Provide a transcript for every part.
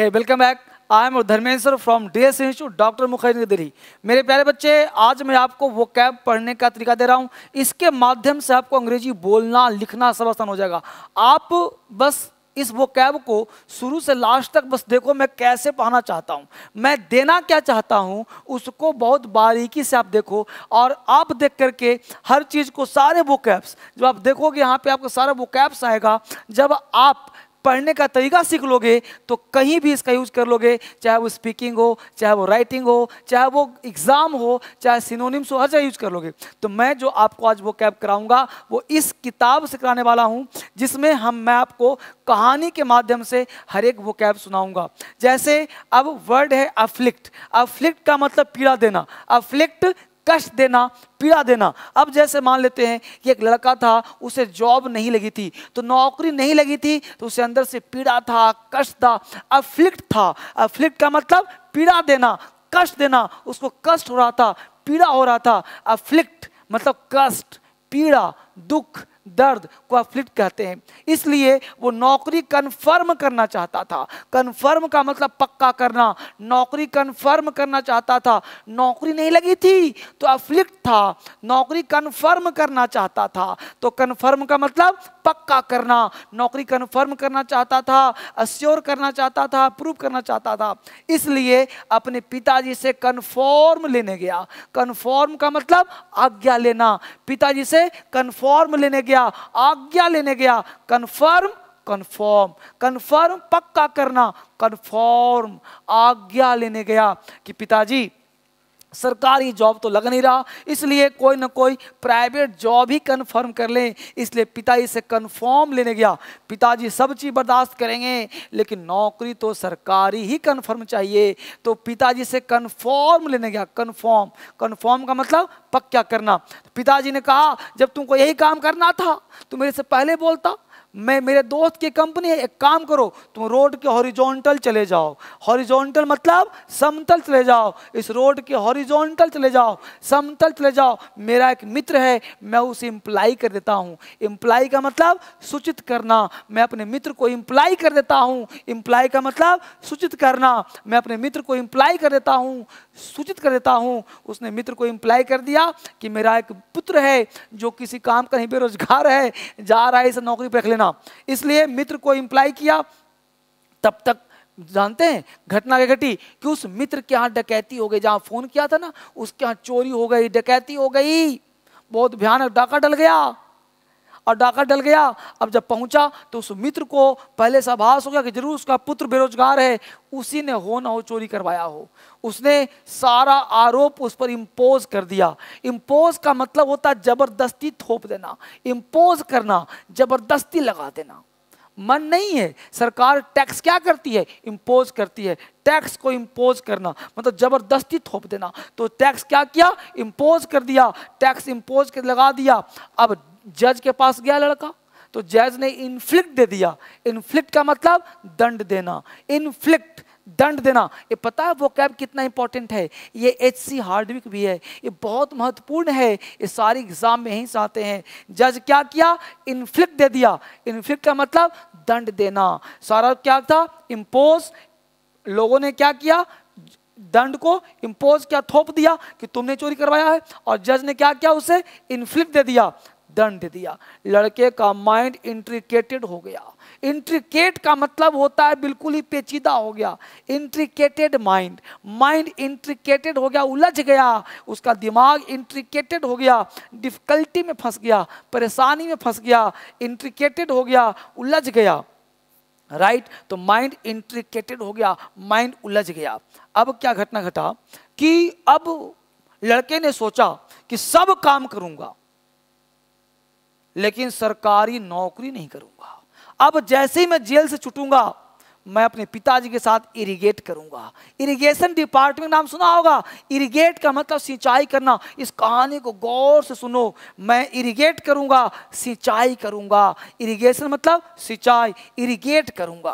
Hey welcome back I am Dharmendra from D S institute doctor Mukherjee Delhi मेरे प्यारे बच्चे आज मैं आपको वो कैब पढ़ने का तरीका दे रहा हूँ इसके माध्यम से आपको अंग्रेजी बोलना लिखना सब आसान हो जाएगा आप बस इस वो कैब को शुरू से लास्ट तक बस देखो मैं कैसे पढ़ाना चाहता हूँ मैं देना क्या चाहता हूँ उसको बहुत बारीकी से आप देखो और आप देख करके हर चीज़ को सारे वो कैब्स जब आप देखोगे यहाँ पे आपको सारा वो कैब्स आएगा जब आप पढ़ने का तरीका सीख लोगे तो कहीं भी इसका यूज कर लोगे चाहे वो स्पीकिंग हो चाहे वो राइटिंग हो चाहे वो एग्ज़ाम हो चाहे सिनोनिम्स हो हर जगह यूज कर लोगे तो मैं जो आपको आज वो कैब कराऊंगा वो इस किताब से कराने वाला हूँ जिसमें हम मैं आपको कहानी के माध्यम से हर एक वो कैब सुनाऊँगा जैसे अब वर्ड है अफ्लिक्ट अफ्लिक्ट का मतलब पीड़ा देना अफ्लिक्ट कष्ट देना पीड़ा देना अब जैसे मान लेते हैं कि एक लड़का था उसे जॉब नहीं लगी थी तो नौकरी नहीं लगी थी तो उसे अंदर से पीड़ा था कष्ट था अफ्लिक्ट था अफ्लिक्ट का मतलब पीड़ा देना कष्ट देना उसको कष्ट हो रहा था पीड़ा हो रहा था अफ्लिक्ट मतलब कष्ट पीड़ा दुख दर्द को अफ्लिक्ट कहते हैं इसलिए वो नौकरी कन्फर्म करना चाहता था कन्फर्म का मतलब पक्का करना नौकरी कन्फर्म करना चाहता था नौकरी नहीं लगी थी तो अफ्लिक्ट था नौकरी कन्फर्म करना चाहता था तो कन्फर्म का मतलब पक्का करना नौकरी कन्फर्म करना चाहता था अश्योर करना चाहता था प्रूव करना चाहता था इसलिए अपने पिताजी से कन्फॉर्म लेने गया कन्फॉर्म का मतलब आज्ञा लेना पिताजी से कन्फॉर्म लेने गया आज्ञा लेने गया कन्फर्म कन्फर्म कन्फर्म पक्का करना कन्फर्म आज्ञा लेने गया कि पिताजी सरकारी जॉब तो लग नहीं रहा इसलिए कोई ना कोई प्राइवेट जॉब ही कन्फर्म कर लें इसलिए पिताजी से कन्फर्म लेने गया पिताजी सब चीज़ बर्दाश्त करेंगे लेकिन नौकरी तो सरकारी ही कन्फर्म चाहिए तो पिताजी से कन्फर्म लेने गया कन्फर्म कन्फर्म का मतलब पक्का करना पिताजी ने कहा जब तुमको यही काम करना था तो मेरे से पहले बोलता मैं मेरे दोस्त की कंपनी है एक काम करो तुम रोड के हॉरिजॉन्टल चले जाओ हॉरिजॉन्टल मतलब समतल चले जाओ इस रोड के हॉरिजॉन्टल चले जाओ समतल चले जाओ मेरा एक मित्र है मैं उसे इम्प्लाई कर देता हूँ इम्प्लाई का मतलब सूचित करना मैं अपने मित्र को इम्प्लाई कर देता हूँ इम्प्लाई का मतलब सूचित करना मैं अपने मित्र को इम्प्लाई कर देता हूँ सूचित कर देता हूँ उसने मित्र को इम्प्लाई कर दिया कि मेरा एक पुत्र है जो किसी काम का नहीं बेरोजगार है जा रहा है इसे नौकरी पर रहना इसलिए मित्र को इंप्लाई किया तब तक जानते हैं घटना क्या घटी कि उस मित्र के यहाँ डकैती हो गई जहाँ फोन किया था ना उसके यहाँ चोरी हो गई डकैती हो गई बहुत भयानक डाका डल गया और डाका डल गया अब जब पहुंचा तो उस मित्र को पहले से आभास हो गया कि जरूर उसका पुत्र बेरोजगार है उसी ने हो ना हो चोरी करवाया हो उसने सारा आरोप उस पर इम्पोज कर दिया इम्पोज का मतलब होता जबरदस्ती थोप देना इम्पोज करना जबरदस्ती लगा देना मन नहीं है सरकार टैक्स क्या करती है इम्पोज करती है टैक्स को इम्पोज करना मतलब जबरदस्ती थोप देना तो टैक्स क्या किया इम्पोज कर दिया टैक्स इम्पोज कर लगा दिया अब जज के पास गया लड़का तो जज ने इन्फ्लिक्ट दे दिया इन्फ्लिक्ट का मतलब दंड देना इन्फ्लिक्ट दंड देना ये पता है वो कैब कितना इंपॉर्टेंट है ये एच सी हार्डविक भी है ये बहुत महत्वपूर्ण है ये सारी एग्जाम में ही चाहते हैं जज क्या किया इन्फ्लिक्ट दे दिया इन्फ्लिक्ट का मतलब दंड देना सारा क्या था इम्पोज लोगों ने क्या किया दंड को इम्पोज क्या थोप दिया कि तुमने चोरी करवाया है और जज ने क्या किया उसे इन्फ्लिक्ट दे दिया दंड दिया लड़के का माइंड इंट्रिकेटेड हो गया इंट्रिकेट का मतलब होता है बिल्कुल ही पेचीदा हो गया इंट्रिकेटेड माइंड माइंड इंट्रिकेटेड हो गया उलझ गया उसका दिमाग इंट्रिकेटेड हो गया डिफिकल्टी में फंस गया परेशानी में फंस गया इंट्रिकेटेड हो गया उलझ गया राइट right? तो माइंड इंट्रिकेटेड हो गया माइंड उलझ गया अब क्या घटना घटा कि अब लड़के ने सोचा कि सब काम करूंगा लेकिन सरकारी नौकरी नहीं करूंगा अब जैसे ही मैं जेल से छुटूंगा मैं अपने पिताजी के साथ इरिगेट करूंगा इरिगेशन डिपार्टमेंट नाम सुना होगा इरिगेट का मतलब सिंचाई करना इस कहानी को गौर से सुनो मैं इरिगेट करूंगा सिंचाई करूंगा इरिगेशन मतलब सिंचाई इरिगेट करूंगा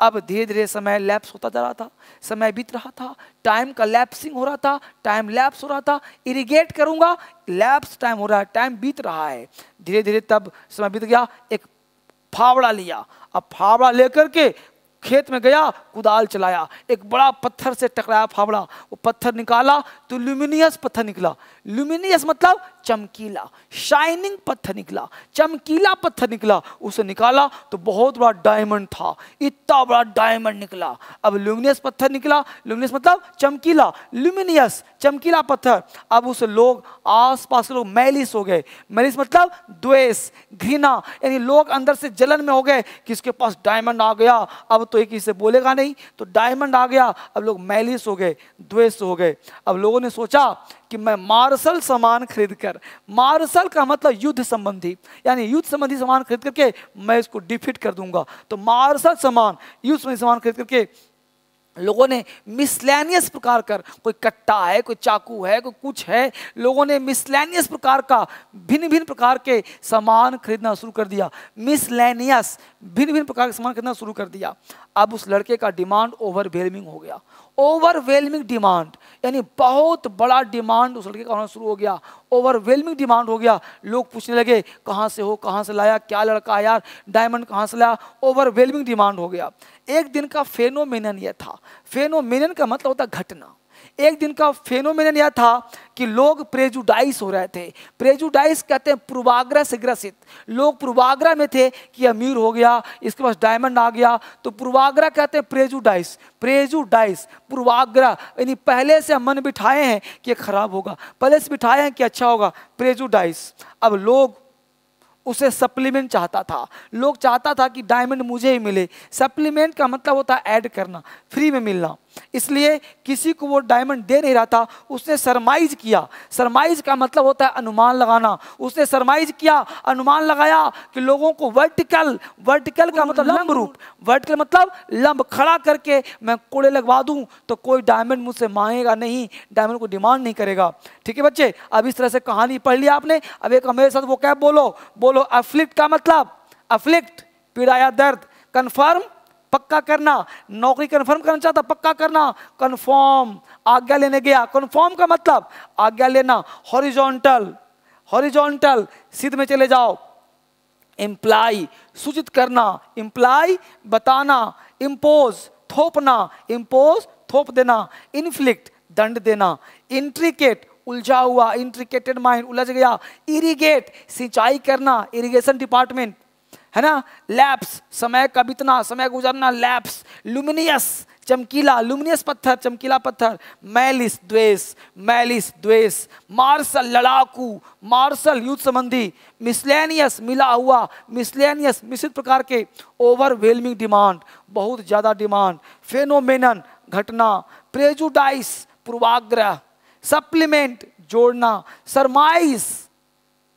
अब धीरे धीरे समय लैप्स होता जा रहा था समय बीत रहा था टाइम का लैप्सिंग हो रहा था टाइम लैप्स हो रहा था इरीगेट करूंगा लैप्स टाइम हो रहा है टाइम बीत रहा है धीरे धीरे तब समय बीत गया एक फावड़ा लिया अब फावड़ा लेकर के खेत में गया कुदाल चलाया एक बड़ा पत्थर से टकराया फावड़ा वो पत्थर निकाला तो ल्यूमिनियस पत्थर निकला ल्यूमिनियस मतलब चमकीला शाइनिंग पत्थर निकला चमकीला पत्थर निकला उसे निकाला तो बहुत बड़ा डायमंड था इतना बड़ा डायमंड निकला अब ल्यूमिनियस पत्थर निकला ल्यूमिनियस मतलब चमकीला ल्यूमिनियस चमकीला पत्थर अब उस लोग आसपास लोग मैलिस हो गए मैलिस मतलब द्वेष घृणा यानी लोग अंदर से जलन में हो गए कि इसके पास डायमंड आ गया अब तो तो एक इसे बोलेगा नहीं तो डायमंड आ गया अब लोग मैलिस हो गए द्वेष हो गए अब लोगों ने सोचा कि मैं मार्शल सामान खरीद कर मार्शल का मतलब युद्ध संबंधी यानी युद्ध संबंधी सामान खरीद करके मैं इसको डिफिट कर दूंगा तो मार्शल सामान युद्ध संबंधी सामान खरीद करके लोगों ने मिसलैनियस प्रकार कर कोई कट्टा है कोई चाकू है कोई कुछ है लोगों ने मिसलैनियस प्रकार का भिन्न भिन्न प्रकार के सामान खरीदना शुरू कर दिया मिसलैनियस भिन्न भिन्न प्रकार के सामान खरीदना शुरू कर दिया अब उस लड़के का डिमांड ओवरवेलमिंग हो गया ओवरवेलमिंग डिमांड यानी बहुत बड़ा डिमांड उस लड़के का होना शुरू हो गया ओवरवेलमिंग डिमांड हो गया लोग पूछने लगे कहाँ से हो कहाँ से लाया क्या लड़का यार डायमंड कहाँ से लाया ओवरवेलमिंग डिमांड हो गया एक दिन का फेनोमिनन यह था फेनोमिनन का मतलब होता घटना एक दिन का फेनोमेन यह था कि लोग प्रेजुडाइस हो रहे थे प्रेजुडाइस कहते हैं पूर्वाग्रह से ग्रसित लोग पूर्वाग्रह में थे कि अमीर हो गया इसके पास डायमंड आ गया तो पूर्वाग्रह कहते हैं प्रेजुडाइस प्रेजुडाइस पूर्वाग्रह यानी पहले से मन बिठाए हैं कि खराब होगा पहले से बिठाए हैं कि अच्छा होगा प्रेजुडाइस अब लोग उसे सप्लीमेंट चाहता था लोग चाहता था कि डायमंड मुझे ही मिले सप्लीमेंट का मतलब होता है ऐड करना फ्री में मिलना इसलिए किसी को वो डायमंड दे नहीं रहा था उसने सरमाइज किया सरमाइज का मतलब होता है अनुमान लगाना उसने सरमाइज किया अनुमान लगाया कि लोगों को वर्टिकल वर्टिकल का मतलब लंब रूप वर्टिकल मतलब लंब खड़ा करके मैं कोड़े लगवा दूं तो कोई डायमंड मुझसे मांगेगा नहीं डायमंड को डिमांड नहीं करेगा ठीक है बच्चे अब इस तरह से कहानी पढ़ लिया आपने अब एक मेरे साथ वो कैब बोलो बोलो अफ्लिक्ट का मतलब अफ्लिक्ट पीड़ा या दर्द कन्फर्म पक्का करना नौकरी कन्फर्म करना चाहता पक्का करना कन्फर्म आज्ञा लेने गया कन्फर्म का मतलब आज्ञा लेना हॉरिजॉन्टल हॉरिजॉन्टल सीध में चले जाओ इम्प्लाई सूचित करना इम्प्लाई बताना इम्पोज थोपना इम्पोज थोप देना इन्फ्लिक्ट दंड देना इंट्रिकेट उलझा हुआ इंट्रिकेटेड माइंड उलझ गया इरिगेट सिंचाई करना इरिगेशन डिपार्टमेंट है ना लैप्स समय का बीतना समय गुजरना लैप्स लुमिनियस चमकीला लुमिनियस पत्थर चमकीला पत्थर मैलिस द्वेष मैलिस द्वेष मार्शल लड़ाकू मार्शल युद्ध संबंधी मिसलेनियस मिला हुआ मिसलेनियस मिश्रित प्रकार के ओवरवेलमिंग डिमांड बहुत ज़्यादा डिमांड फेनोमेनन घटना प्रेजुडाइस पूर्वाग्रह सप्लीमेंट जोड़ना सरमाइस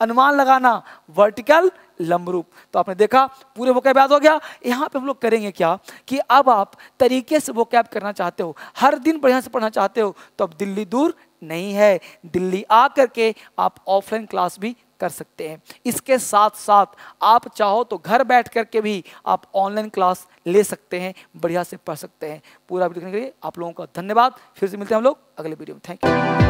अनुमान लगाना वर्टिकल रूप तो आपने देखा पूरे वो कैब याद हो गया यहाँ पे हम लोग करेंगे क्या कि अब आप तरीके से वो कैब करना चाहते हो हर दिन बढ़िया से पढ़ना चाहते हो तो अब दिल्ली दूर नहीं है दिल्ली आ करके आप ऑफलाइन क्लास भी कर सकते हैं इसके साथ साथ आप चाहो तो घर बैठ करके भी आप ऑनलाइन क्लास ले सकते हैं बढ़िया से पढ़ सकते हैं पूरा वीडियो देखने के लिए आप लोगों का धन्यवाद फिर से मिलते हैं हम लोग अगले वीडियो में थैंक यू